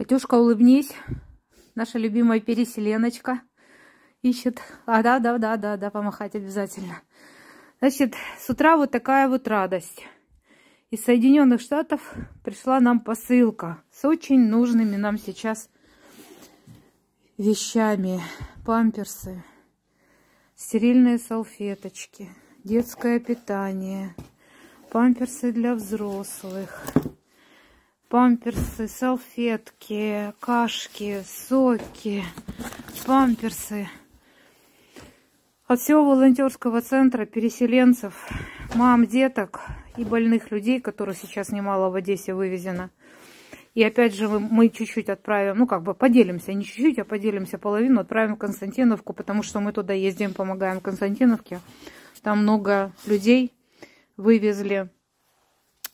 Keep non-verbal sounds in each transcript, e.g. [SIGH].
Катюшка, улыбнись. Наша любимая переселеночка ищет. А, да, да, да, да, да, помахать обязательно. Значит, с утра вот такая вот радость. Из Соединенных Штатов пришла нам посылка с очень нужными нам сейчас вещами. Памперсы, стерильные салфеточки, детское питание, памперсы для взрослых – памперсы, салфетки, кашки, соки, памперсы. От всего волонтерского центра переселенцев, мам, деток и больных людей, которые сейчас немало в Одессе вывезено. И опять же мы чуть-чуть отправим, ну как бы поделимся, не чуть-чуть, а поделимся половину, отправим в Константиновку, потому что мы туда ездим, помогаем Константиновке. Там много людей вывезли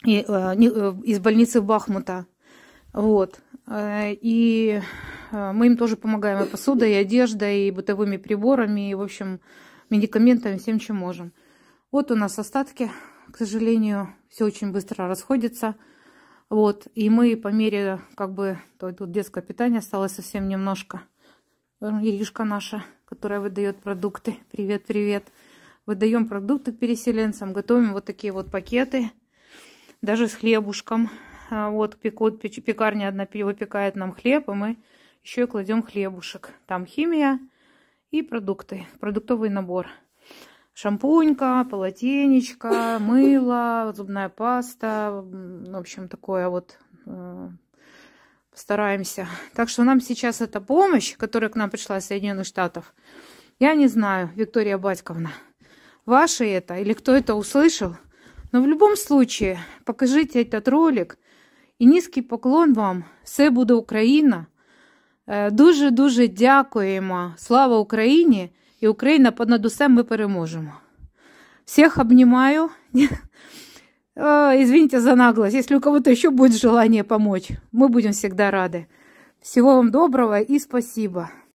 и, э, э, из больницы Бахмута. Вот. Э, и мы им тоже помогаем и посудой, и одеждой, и бытовыми приборами, и, в общем, медикаментами, всем, чем можем. Вот у нас остатки, к сожалению, все очень быстро расходится. Вот, и мы по мере, как бы, то, тут детское питание осталось совсем немножко. Иришка наша, которая выдает продукты. Привет, привет. Выдаем продукты переселенцам, готовим вот такие вот пакеты даже с хлебушком. А вот пекут, пекарня одна выпекает нам хлеб, и мы еще и кладем хлебушек. Там химия и продукты, продуктовый набор. Шампунька, полотенечко, мыло, зубная паста, в общем, такое вот э, стараемся. Так что нам сейчас эта помощь, которая к нам пришла из Соединенных Штатов, я не знаю, Виктория Батьковна, ваши это или кто это услышал, но в любом случае, покажите этот ролик. и низкий поклон вам. Все буде Україна. Дуже-дуже дякуємо. Слава Україні! І Україна понад усе ми переможемо. Всех обнимаю. Извините [LAUGHS] за наглость. Если у кого-то еще будет желание помочь, мы будем всегда рады. Всего вам доброго и спасибо.